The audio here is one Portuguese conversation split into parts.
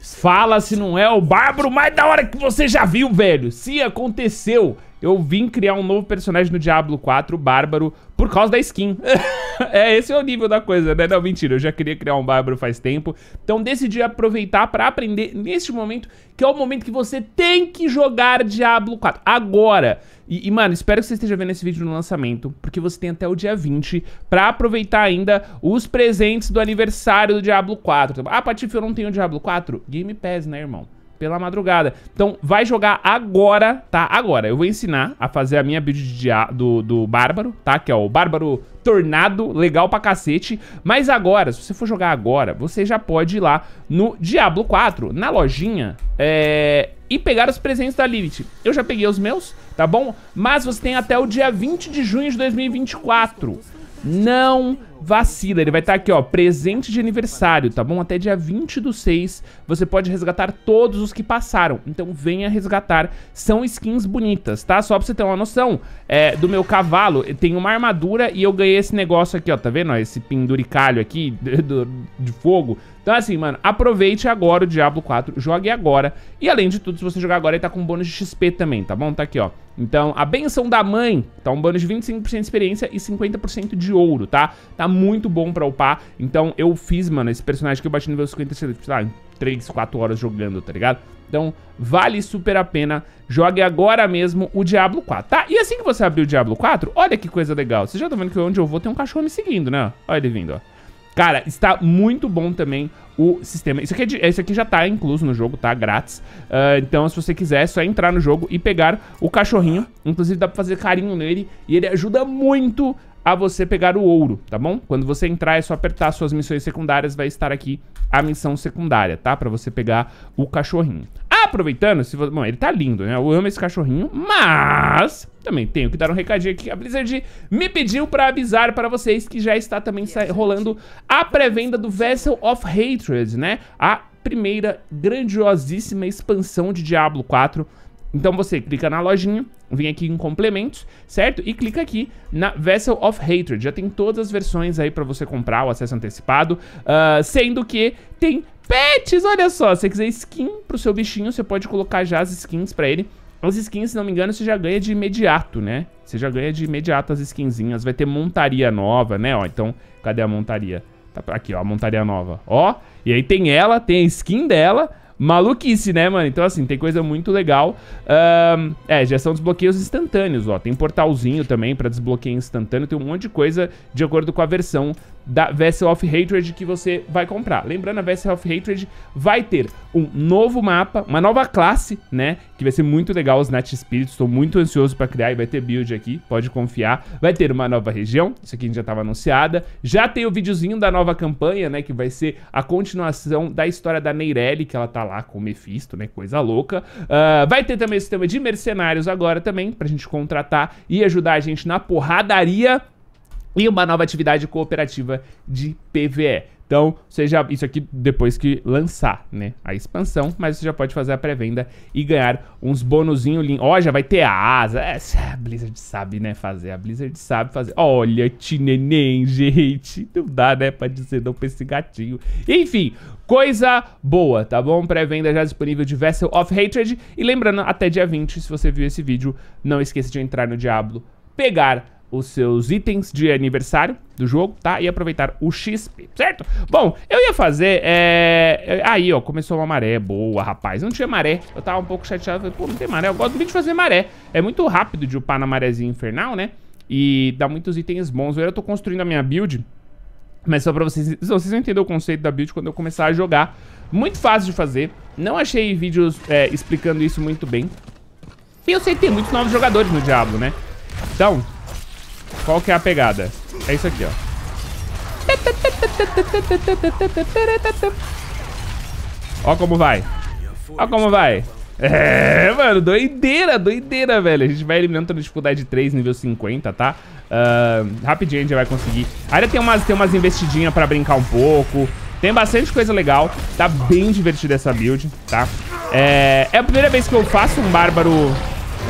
Fala se não é o bárbaro mais da hora que você já viu, velho. Se aconteceu, eu vim criar um novo personagem no Diablo 4, Bárbaro, por causa da skin. é, esse é o nível da coisa, né? Não, mentira, eu já queria criar um Bárbaro faz tempo. Então decidi aproveitar para aprender neste momento, que é o momento que você tem que jogar Diablo 4. Agora! E, e, mano, espero que você esteja vendo esse vídeo no lançamento, porque você tem até o dia 20 pra aproveitar ainda os presentes do aniversário do Diablo 4. Ah, Patife, eu não tenho o Diablo 4? Game Pass, né, irmão? pela madrugada. Então, vai jogar agora, tá? Agora, eu vou ensinar a fazer a minha build de, do, do Bárbaro, tá? Que é o Bárbaro Tornado, legal pra cacete. Mas agora, se você for jogar agora, você já pode ir lá no Diablo 4, na lojinha, é... E pegar os presentes da Lilith. Eu já peguei os meus, tá bom? Mas você tem até o dia 20 de junho de 2024. Não Vacila, ele vai estar tá aqui, ó, presente de aniversário, tá bom? Até dia 20 do 6 você pode resgatar todos os que passaram. Então venha resgatar, são skins bonitas, tá? Só pra você ter uma noção, é, do meu cavalo, tem uma armadura e eu ganhei esse negócio aqui, ó, tá vendo? Ó, esse penduricalho aqui de, de, de fogo. Então assim, mano, aproveite agora o Diablo 4, jogue agora. E além de tudo, se você jogar agora, ele tá com um bônus de XP também, tá bom? Tá aqui, ó. Então, a benção da mãe, tá um bônus de 25% de experiência e 50% de ouro, tá? Tá muito bom pra upar. Então eu fiz, mano, esse personagem que eu bati no nível 50, sei lá, em 3, 4 horas jogando, tá ligado? Então, vale super a pena. Jogue agora mesmo o Diablo 4, tá? E assim que você abrir o Diablo 4, olha que coisa legal. Vocês já estão vendo que onde eu vou tem um cachorro me seguindo, né? Olha ele vindo, ó. Cara, está muito bom também o sistema. Isso aqui, é de, isso aqui já tá incluso no jogo, tá? Grátis. Uh, então, se você quiser, é só entrar no jogo e pegar o cachorrinho. Inclusive, dá pra fazer carinho nele. E ele ajuda muito a você pegar o ouro, tá bom? Quando você entrar é só apertar suas missões secundárias, vai estar aqui a missão secundária, tá? Pra você pegar o cachorrinho. Aproveitando, se você... Bom, ele tá lindo, né? Eu amo esse cachorrinho, mas... Também tenho que dar um recadinho aqui. A Blizzard me pediu pra avisar para vocês que já está também rolando a pré-venda do Vessel of Hatred, né? A primeira grandiosíssima expansão de Diablo 4 então você clica na lojinha, vem aqui em complementos, certo? E clica aqui na Vessel of Hatred. Já tem todas as versões aí pra você comprar o acesso antecipado, uh, sendo que tem pets, olha só. Se você quiser skin pro seu bichinho, você pode colocar já as skins pra ele. As skins, se não me engano, você já ganha de imediato, né? Você já ganha de imediato as skinzinhas. Vai ter montaria nova, né? Ó, então, cadê a montaria? Tá aqui, ó, a montaria nova. Ó, e aí tem ela, tem a skin dela, maluquice, né, mano? Então, assim, tem coisa muito legal. Um, é, já são desbloqueios instantâneos, ó. Tem portalzinho também para desbloqueio instantâneo. Tem um monte de coisa de acordo com a versão da Vessel of Hatred que você vai comprar. Lembrando, a Vessel of Hatred vai ter um novo mapa, uma nova classe, né? Que vai ser muito legal, os Night Spirits. Estou muito ansioso para criar e vai ter build aqui, pode confiar. Vai ter uma nova região, isso aqui já estava anunciada. Já tem o videozinho da nova campanha, né? Que vai ser a continuação da história da Neirelli, que ela tá lá com o Mephisto, né? Coisa louca. Uh, vai ter também o sistema de mercenários agora também, pra gente contratar e ajudar a gente na porradaria. E uma nova atividade cooperativa de PVE. Então, você já, isso aqui depois que lançar, né, a expansão, mas você já pode fazer a pré-venda e ganhar uns bonuzinho, ó, oh, já vai ter a asa. É, a Blizzard sabe, né, fazer. A Blizzard sabe fazer. Olha, tineném, gente. Não dá, né, pra dizer não pra esse gatinho. Enfim, coisa boa, tá bom? Pré-venda já disponível de Vessel of Hatred. E lembrando, até dia 20, se você viu esse vídeo, não esqueça de entrar no Diablo, pegar os seus itens de aniversário do jogo, tá? E aproveitar o XP, certo? Bom, eu ia fazer, é... Aí, ó, começou uma maré boa, rapaz. Não tinha maré. Eu tava um pouco chateado. Falei, pô, não tem maré. Eu gosto muito de fazer maré. É muito rápido de upar na marézinha infernal, né? E dá muitos itens bons. Eu tô construindo a minha build... Mas só pra vocês... Vocês vão entender o conceito da build quando eu começar a jogar. Muito fácil de fazer. Não achei vídeos é, explicando isso muito bem. E eu sei que tem muitos novos jogadores no Diablo, né? Então, qual que é a pegada? É isso aqui, ó. Ó como vai. Ó como vai. É, mano, doideira, doideira, velho. A gente vai eliminando toda a dificuldade 3, nível 50, tá? Uh, rapidinho a gente vai conseguir. A área tem umas, tem umas investidinhas pra brincar um pouco. Tem bastante coisa legal. Tá bem divertida essa build, tá? É, é a primeira vez que eu faço um Bárbaro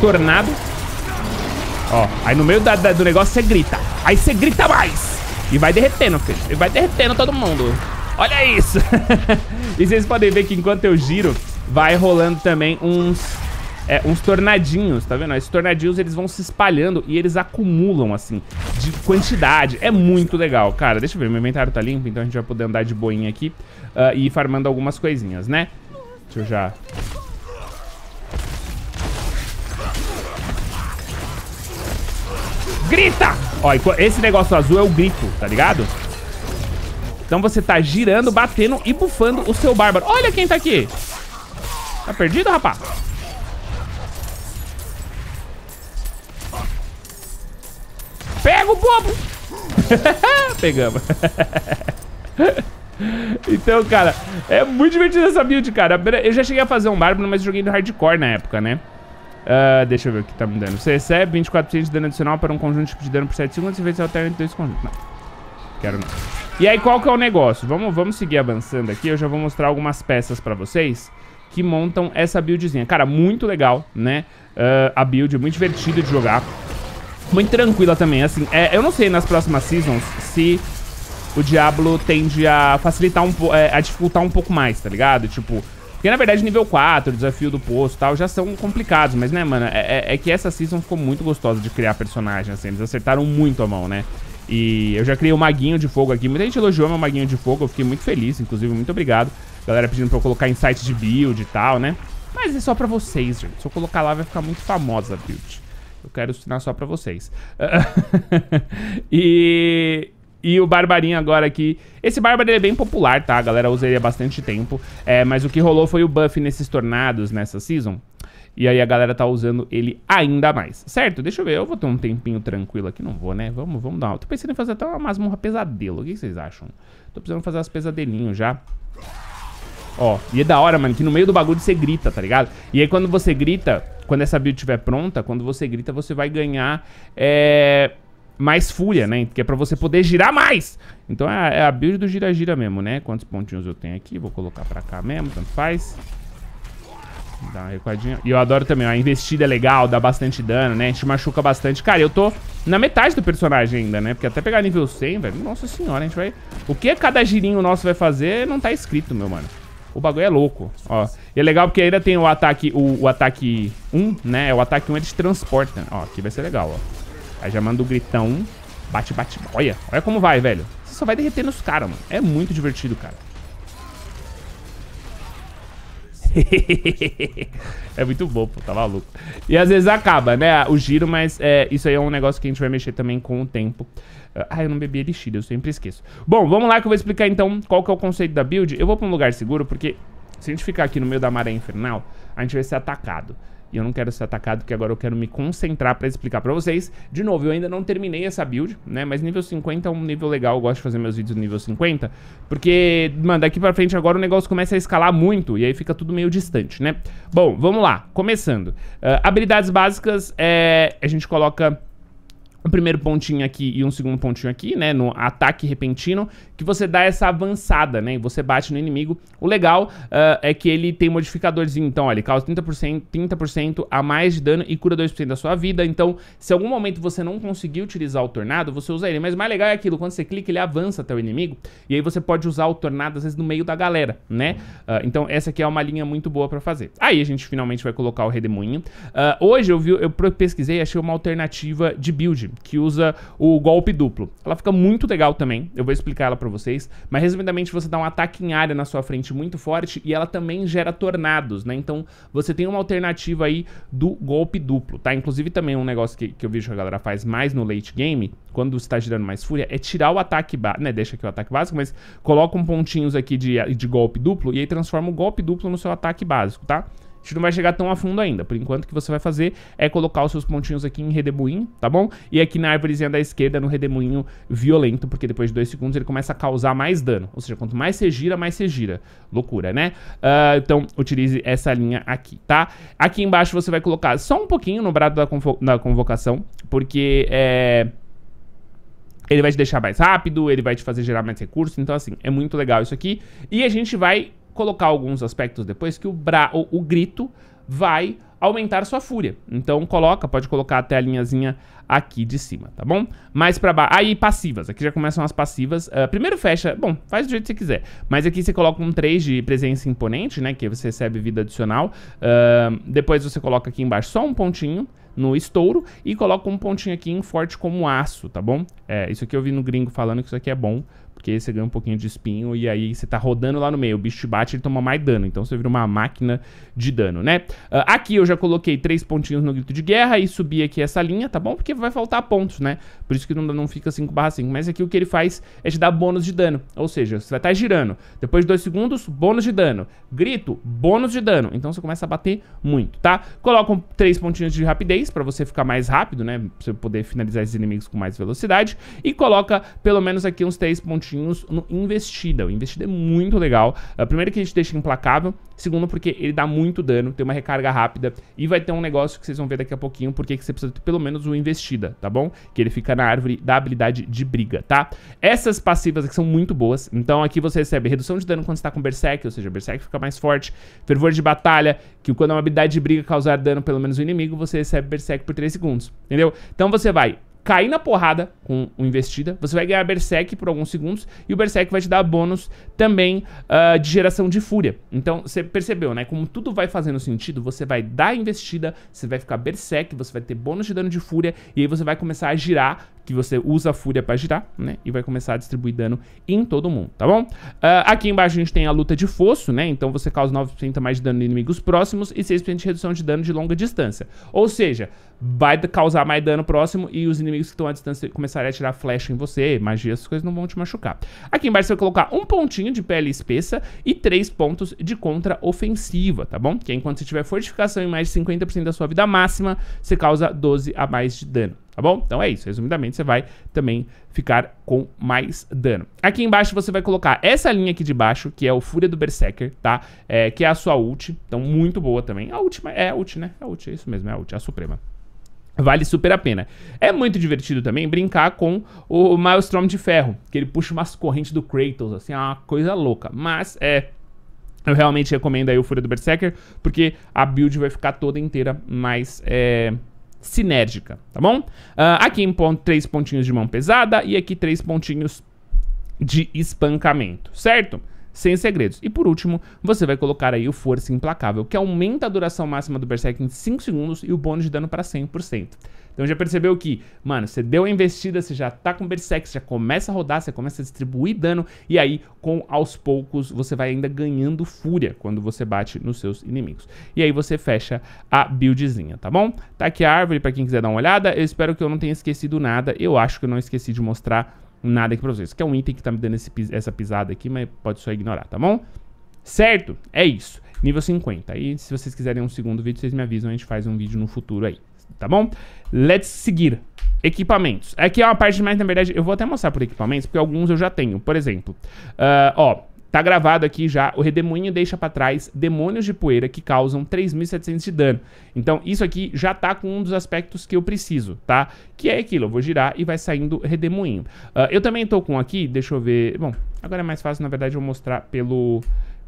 Tornado. Ó, aí no meio da, da, do negócio você grita. Aí você grita mais. E vai derretendo, filho. E vai derretendo todo mundo. Olha isso. e vocês podem ver que enquanto eu giro, vai rolando também uns... É, uns tornadinhos, tá vendo? Esses tornadinhos, eles vão se espalhando e eles acumulam, assim, de quantidade. É muito legal. Cara, deixa eu ver, meu inventário tá limpo, então a gente vai poder andar de boinha aqui uh, e ir farmando algumas coisinhas, né? Deixa eu já grita! Ó, esse negócio azul é o grito, tá ligado? Então você tá girando, batendo e bufando o seu bárbaro. Olha quem tá aqui! Tá perdido, rapaz? Pega o bobo! Pegamos. então, cara, é muito divertido essa build, cara. Eu já cheguei a fazer um bárbaro, mas joguei no hardcore na época, né? Uh, deixa eu ver o que tá me dando. Você recebe 24% de dano adicional para um conjunto de tipo dano por 7 segundos e vezes se alterna entre dois conjuntos. Não. Quero não. E aí, qual que é o negócio? Vamos, vamos seguir avançando aqui. Eu já vou mostrar algumas peças pra vocês que montam essa buildzinha. Cara, muito legal, né? Uh, a build, é muito divertida de jogar. Muito tranquila também, assim. É, eu não sei nas próximas seasons se o Diablo tende a facilitar um pouco, é, a dificultar um pouco mais, tá ligado? Tipo, porque, na verdade, nível 4, desafio do poço e tal, já são complicados. Mas, né, mano, é, é, é, que essa season ficou muito gostosa de criar personagens assim. Eles acertaram muito a mão, né? E eu já criei o um Maguinho de Fogo aqui. Muita gente elogiou meu Maguinho de Fogo. Eu fiquei muito feliz, inclusive. Muito obrigado. Galera pedindo pra eu colocar em site de build e tal, né? Mas é só pra vocês, gente. Se eu colocar lá, vai ficar muito famosa a build. Eu quero ensinar só pra vocês. e... E o Barbarinho agora aqui. Esse Bárbaro é bem popular, tá? A galera usa ele há bastante tempo. É, mas o que rolou foi o buff nesses tornados nessa season. E aí a galera tá usando ele ainda mais. Certo? Deixa eu ver. Eu vou ter um tempinho tranquilo aqui. Não vou, né? Vamos, vamos dar uma... Tô pensando em fazer até uma masmorra pesadelo. O que vocês acham? Tô precisando fazer umas pesadelinhos já. Ó, e é da hora, mano, que no meio do bagulho você grita, tá ligado? E aí quando você grita, quando essa build estiver pronta, quando você grita, você vai ganhar... É mais fúria, né? Que é pra você poder girar mais. Então é a, é a build do gira-gira mesmo, né? Quantos pontinhos eu tenho aqui? Vou colocar pra cá mesmo, tanto faz. Dá uma recuadinha. E eu adoro também, ó. A investida é legal, dá bastante dano, né? Te machuca bastante. Cara, eu tô na metade do personagem ainda, né? Porque até pegar nível 100, velho. Nossa senhora, a gente vai... O que cada girinho nosso vai fazer não tá escrito, meu mano. O bagulho é louco, ó. E é legal porque ainda tem o ataque... O, o ataque 1, né? O ataque 1 ele te transporta. Ó, aqui vai ser legal, ó. Aí já manda o gritão. Bate, bate. Olha, olha como vai, velho. Você só vai derretendo os caras, mano. É muito divertido, cara. é muito bom, pô, tá maluco. E às vezes acaba, né, o giro, mas é, isso aí é um negócio que a gente vai mexer também com o tempo. Ah, eu não bebi elixir, eu sempre esqueço. Bom, vamos lá que eu vou explicar então qual que é o conceito da build. Eu vou pra um lugar seguro, porque se a gente ficar aqui no meio da maré infernal, a gente vai ser atacado. E eu não quero ser atacado, porque agora eu quero me concentrar para explicar para vocês. De novo, eu ainda não terminei essa build, né? Mas nível 50 é um nível legal, eu gosto de fazer meus vídeos no nível 50. Porque, mano, daqui pra frente agora o negócio começa a escalar muito, e aí fica tudo meio distante, né? Bom, vamos lá, começando. Uh, habilidades básicas, é, a gente coloca um primeiro pontinho aqui e um segundo pontinho aqui, né? No ataque repentino, que você dá essa avançada, né? E você bate no inimigo. O legal uh, é que ele tem modificadorzinho. Então, olha, ele causa 30%, 30% a mais de dano e cura 2% da sua vida. Então, se algum momento você não conseguir utilizar o tornado, você usa ele. Mas o mais legal é aquilo, quando você clica, ele avança até o inimigo. E aí você pode usar o tornado, às vezes, no meio da galera, né? Uh, então, essa aqui é uma linha muito boa pra fazer. Aí a gente finalmente vai colocar o redemoinho. Uh, hoje eu, vi, eu pesquisei e achei uma alternativa de build que usa o golpe duplo. Ela fica muito legal também, eu vou explicar ela pra vocês. Mas resumidamente, você dá um ataque em área na sua frente muito forte e ela também gera tornados, né? Então você tem uma alternativa aí do golpe duplo, tá? Inclusive também um negócio que, que eu vejo que a galera faz mais no late game, quando você tá girando mais fúria, é tirar o ataque básico, né? Deixa aqui o ataque básico, mas coloca um pontinhos aqui de, de golpe duplo e aí transforma o golpe duplo no seu ataque básico, tá? A gente não vai chegar tão a fundo ainda. Por enquanto, o que você vai fazer é colocar os seus pontinhos aqui em redemoinho, tá bom? E aqui na árvorezinha da esquerda, no redemoinho violento, porque depois de dois segundos ele começa a causar mais dano. Ou seja, quanto mais você gira, mais você gira. Loucura, né? Uh, então, utilize essa linha aqui, tá? Aqui embaixo você vai colocar só um pouquinho no brado da, convo da convocação, porque é... Ele vai te deixar mais rápido, ele vai te fazer gerar mais recursos, então assim, é muito legal isso aqui. E a gente vai colocar alguns aspectos depois que o, bra o, o grito vai aumentar sua fúria. Então coloca, pode colocar até a linhazinha aqui de cima, tá bom? Mais pra baixo. Aí passivas, aqui já começam as passivas. Uh, primeiro fecha, bom, faz do jeito que você quiser. Mas aqui você coloca um 3 de presença imponente, né? Que você recebe vida adicional. Uh, depois você coloca aqui embaixo só um pontinho no estouro e coloca um pontinho aqui em forte como aço, tá bom? É, isso aqui eu vi no gringo falando que isso aqui é bom porque você ganha um pouquinho de espinho e aí você tá rodando lá no meio. O bicho te bate, ele toma mais dano. Então você vira uma máquina de dano, né? Uh, aqui eu já coloquei três pontinhos no grito de guerra e subi aqui essa linha, tá bom? Porque vai faltar pontos, né? Por isso que não, não fica 5/5. Mas aqui o que ele faz é te dar bônus de dano. Ou seja, você vai estar tá girando. Depois de dois segundos, bônus de dano. Grito, bônus de dano. Então você começa a bater muito, tá? coloca três pontinhos de rapidez para você ficar mais rápido, né? Pra você poder finalizar esses inimigos com mais velocidade. E coloca pelo menos aqui uns três pontinhos no investida. O investida é muito legal. É, primeiro que a gente deixa implacável, segundo porque ele dá muito dano, tem uma recarga rápida e vai ter um negócio que vocês vão ver daqui a pouquinho porque que você precisa ter pelo menos o investida, tá bom? Que ele fica na árvore da habilidade de briga, tá? Essas passivas aqui são muito boas, então aqui você recebe redução de dano quando está com Berserk, ou seja, Berserk fica mais forte, fervor de batalha, que quando é uma habilidade de briga causar dano pelo menos o inimigo, você recebe Berserk por 3 segundos, entendeu? Então você vai cair na porrada com o investida. Você vai ganhar Berserk por alguns segundos e o Berserk vai te dar bônus também uh, de geração de fúria. Então, você percebeu, né? Como tudo vai fazendo sentido, você vai dar investida, você vai ficar Berserk, você vai ter bônus de dano de fúria e aí você vai começar a girar que você usa a fúria pra girar, né? E vai começar a distribuir dano em todo mundo, tá bom? Uh, aqui embaixo a gente tem a luta de fosso, né? Então você causa 9% mais de dano em inimigos próximos e 6% de redução de dano de longa distância. Ou seja, vai causar mais dano próximo e os inimigos que estão à distância começarem a tirar flecha em você, magia, essas coisas não vão te machucar. Aqui embaixo você vai colocar um pontinho de pele espessa e três pontos de contra-ofensiva, tá bom? Que é enquanto você tiver fortificação em mais de 50% da sua vida máxima, você causa 12 a mais de dano tá bom? Então é isso, resumidamente você vai também ficar com mais dano. Aqui embaixo você vai colocar essa linha aqui de baixo, que é o Fúria do Berserker, tá? É, que é a sua ult, então muito boa também. A última é a ult, né? A ult, é isso mesmo, é a ult, é a suprema. Vale super a pena. É muito divertido também brincar com o Maelstrom de Ferro, que ele puxa umas correntes do Kratos, assim, é uma coisa louca. Mas é eu realmente recomendo aí o Fúria do Berserker, porque a build vai ficar toda inteira mais é, sinérgica, tá bom? Uh, aqui em ponto, três pontinhos de mão pesada e aqui três pontinhos de espancamento, certo? Sem segredos. E por último, você vai colocar aí o Força Implacável, que aumenta a duração máxima do Berserk em 5 segundos e o bônus de dano para 100%. Então já percebeu que, mano, você deu a investida, você já tá com Berserk, você já começa a rodar, você começa a distribuir dano, e aí, com aos poucos, você vai ainda ganhando fúria quando você bate nos seus inimigos. E aí você fecha a buildzinha, tá bom? Tá aqui a árvore para quem quiser dar uma olhada. Eu espero que eu não tenha esquecido nada. Eu acho que eu não esqueci de mostrar nada aqui pra vocês. Que é um item que tá me dando esse, essa pisada aqui, mas pode só ignorar, tá bom? Certo? É isso. Nível 50. E se vocês quiserem um segundo vídeo, vocês me avisam, a gente faz um vídeo no futuro aí tá bom? Let's seguir. Equipamentos. Aqui é, é uma parte mais, na verdade, eu vou até mostrar por equipamentos, porque alguns eu já tenho. Por exemplo, uh, ó, tá gravado aqui já, o redemoinho deixa pra trás demônios de poeira que causam 3.700 de dano. Então, isso aqui já tá com um dos aspectos que eu preciso, tá? Que é aquilo, eu vou girar e vai saindo redemoinho. Uh, eu também tô com aqui, deixa eu ver... Bom, agora é mais fácil, na verdade, eu mostrar pelo...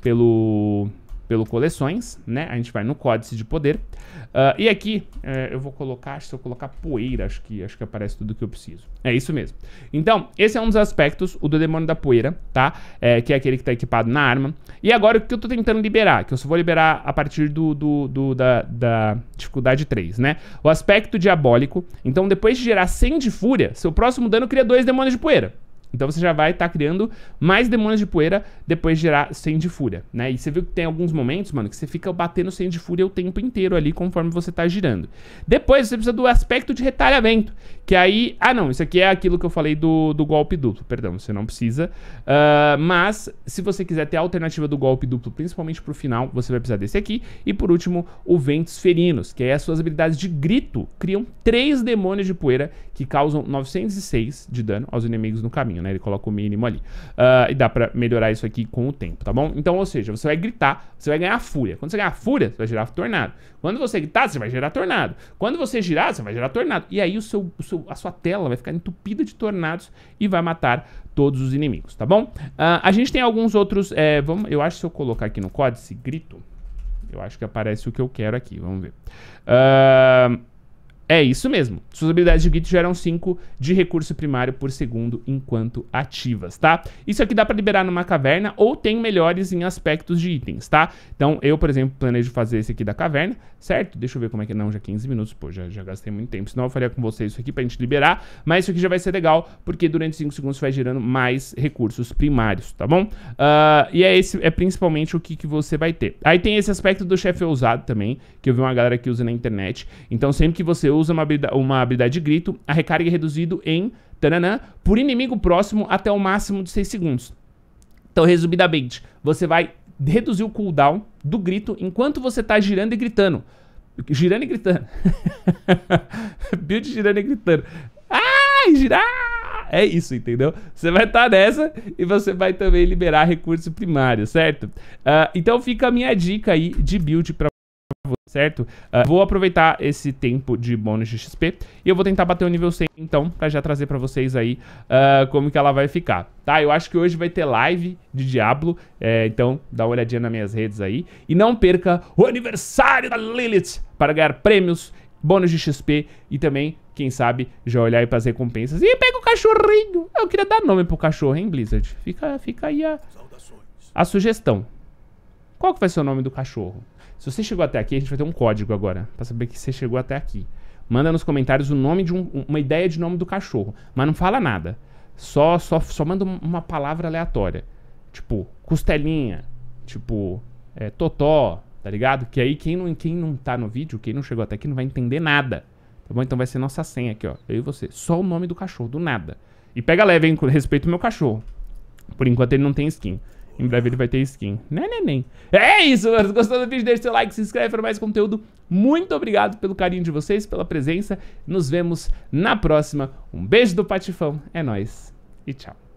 pelo pelo coleções, né? A gente vai no códice de poder. Uh, e aqui é, eu vou colocar, se eu colocar poeira, acho que, acho que aparece tudo que eu preciso. É isso mesmo. Então, esse é um dos aspectos, o do demônio da poeira, tá? É, que é aquele que tá equipado na arma. E agora o que eu tô tentando liberar, que eu só vou liberar a partir do, do, do da, da, dificuldade 3, né? O aspecto diabólico. Então, depois de gerar 100 de fúria, seu próximo dano cria dois demônios de poeira. Então você já vai estar tá criando mais demônios de poeira depois de gerar Sem de Fúria, né? E você viu que tem alguns momentos, mano, que você fica batendo Sem de Fúria o tempo inteiro ali conforme você está girando. Depois você precisa do aspecto de retalhamento, que aí... Ah, não. Isso aqui é aquilo que eu falei do, do golpe duplo. Perdão, você não precisa. Uh, mas, se você quiser ter a alternativa do golpe duplo, principalmente pro final, você vai precisar desse aqui. E, por último, o Ventos Ferinos, que aí é as suas habilidades de grito criam três demônios de poeira que causam 906 de dano aos inimigos no caminho, né? Ele coloca o mínimo ali. Uh, e dá pra melhorar isso aqui com o tempo, tá bom? Então, ou seja, você vai gritar, você vai ganhar fúria. Quando você ganhar fúria, você vai gerar tornado. Quando você gritar, você vai gerar tornado. Quando você girar, você vai gerar tornado. E aí o seu, o seu a sua tela vai ficar entupida de tornados e vai matar todos os inimigos, tá bom? Uh, a gente tem alguns outros... É, vamos, eu acho que se eu colocar aqui no códice, grito... Eu acho que aparece o que eu quero aqui, vamos ver. Uh, é isso mesmo. Suas habilidades de Git geram 5 de recurso primário por segundo enquanto ativas, tá? Isso aqui dá para liberar numa caverna ou tem melhores em aspectos de itens, tá? Então, eu, por exemplo, planejo fazer esse aqui da caverna, certo? Deixa eu ver como é que... É. Não, já 15 minutos, pô, já, já gastei muito tempo. Senão eu faria com vocês isso aqui pra gente liberar, mas isso aqui já vai ser legal, porque durante 5 segundos vai gerando mais recursos primários, tá bom? Uh, e é esse é principalmente o que, que você vai ter. Aí tem esse aspecto do chefe ousado também, que eu vi uma galera que usa na internet. Então, sempre que você usa usa uma habilidade, uma habilidade de grito, a recarga é reduzido em tananã, por inimigo próximo até o máximo de 6 segundos. Então, resumidamente, você vai reduzir o cooldown do grito enquanto você está girando e gritando. Girando e gritando. Build girando e gritando. Ai, girar! É isso, entendeu? Você vai estar tá nessa e você vai também liberar recurso primário, certo? Uh, então fica a minha dica aí de build para certo? Uh, vou aproveitar esse tempo de bônus de XP e eu vou tentar bater o nível 100, então, pra já trazer pra vocês aí uh, como que ela vai ficar, tá? Eu acho que hoje vai ter live de Diablo, é, então dá uma olhadinha nas minhas redes aí. E não perca o aniversário da Lilith para ganhar prêmios, bônus de XP e também, quem sabe, já olhar aí pras recompensas. E pega o cachorrinho! Eu queria dar nome pro cachorro, hein, Blizzard? Fica, fica aí a, a sugestão. Qual que vai ser o nome do cachorro? Se você chegou até aqui, a gente vai ter um código agora, para saber que você chegou até aqui. Manda nos comentários o nome de um, uma ideia de nome do cachorro, mas não fala nada. Só, só, só manda uma palavra aleatória. Tipo, costelinha, tipo, é, totó, tá ligado? Que aí quem não, quem não tá no vídeo, quem não chegou até aqui, não vai entender nada. Tá bom? Então vai ser nossa senha aqui, ó. Eu e você. Só o nome do cachorro, do nada. E pega leve, hein? Respeito o meu cachorro. Por enquanto ele não tem skin. Em breve ele vai ter skin. Nem, né, nem, né, nem. Né. É isso, mano. Gostou do vídeo? deixa seu like, se inscreve para mais conteúdo. Muito obrigado pelo carinho de vocês, pela presença. Nos vemos na próxima. Um beijo do Patifão. É nóis. E tchau.